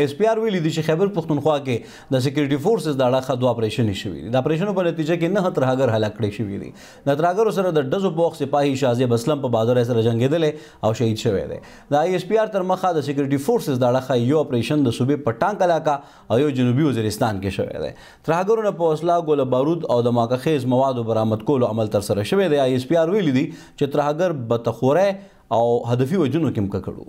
اس پی آر ویلي دي چې خیبر پښتونخوا کې د سکیورټي فورسز د اړخه دوه اپریشن شوي دي د اپریشنو په نتیجه کې نه ترهاګر هلاک کړي شوي دي د ترهاګر سره د ډزو بوخ سپاهي شازیب اسلم په بازار سره جنگیدل او شهید شوی دی د اس پی آر تر مخه د سکیورټي فورسز د اړخه یو اپریشن د صوبې پټانک علاقہ او یو جنوبي وزیرستان کې شوی دی ترهاګرونو په وسله ګول بارود او د ماکخیز موادو برآمد کولو عمل تر سره شوی دی اس پی آر ویلي دي چې ترهاګر بتخوره او هدفي وجنو کې مکړو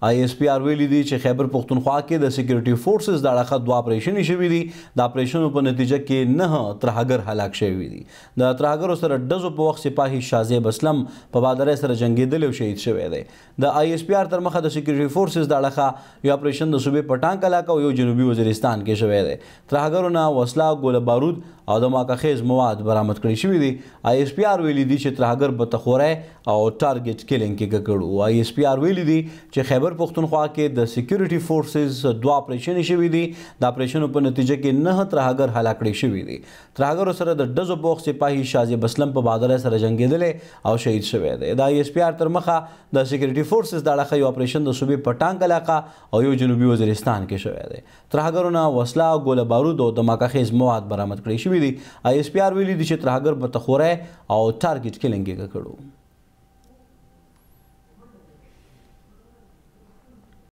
آی اس پی آر ویلي دي چې خیبر پختونخوا کې د سکیورټي فورسز د اړخه دوه اپریشن شوي دي د اپریشن په نتیجه کې نه ترهګر هلاک شوي دي د ترهګر سره دزو په وخت سپاهي شازیب اسلم په بادرې سره جنگیدل او شهید شوی دی د آی اس پی آر تر مخه د سکیورټي فورسز د اړخه یو اپریشن د صوبې پټانک علاقه او یو جنوبي وزیرستان کې شوی دی ترهګرو نه وسله ګول بارود او د ماکخیز مواد برامد کړی شوی دي آی اس پی آر ویلي دي چې ترهګر به تخوره او ټارګټ کلینګ کې کړو آی اس پی آر ویلي دي چې خیبر خیبر پښتونخوا کې د سکیورټي فورسز دوه اپریشن شوې دي د اپریشن په نتیجه کې نه ترهګر هلاک کړي شوې دي ترهګر سره د ډزو بوخ سپاهي شازي بسلم په بادر سره جنگیدلې او شهید شوی دی دا ایس پی آر تر مخه د سکیورټي فورسز د اړه یو اپریشن د صوبې پټانګ علاقه او یو جنوبي وزیرستان کې شوی دی ترهګرو نه وسله ګوله بارود او دماکه خیز مواد برامد کړي شوې دي ایس پی آر ویلي دي چې ترهګر به تخوره او ټارګټ کلینګ کړو